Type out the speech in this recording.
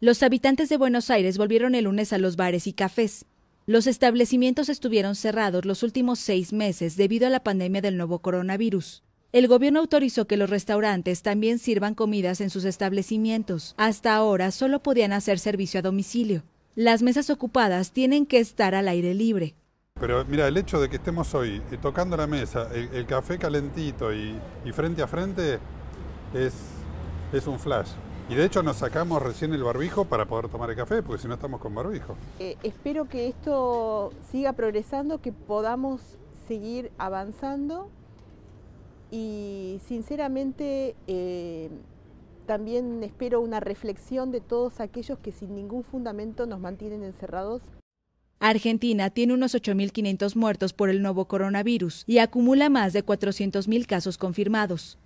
Los habitantes de Buenos Aires volvieron el lunes a los bares y cafés. Los establecimientos estuvieron cerrados los últimos seis meses debido a la pandemia del nuevo coronavirus. El gobierno autorizó que los restaurantes también sirvan comidas en sus establecimientos. Hasta ahora solo podían hacer servicio a domicilio. Las mesas ocupadas tienen que estar al aire libre. Pero mira, el hecho de que estemos hoy eh, tocando la mesa, el, café calentito y, y, frente a frente, es, es un flash. Y de hecho nos sacamos recién el barbijo para poder tomar el café, porque si no estamos con barbijo. Eh, espero que esto siga progresando, que podamos seguir avanzando y sinceramente eh, también espero una reflexión de todos aquellos que sin ningún fundamento nos mantienen encerrados Argentina tiene unos 8.500 muertos por el nuevo coronavirus y acumula más de 400.000 casos confirmados.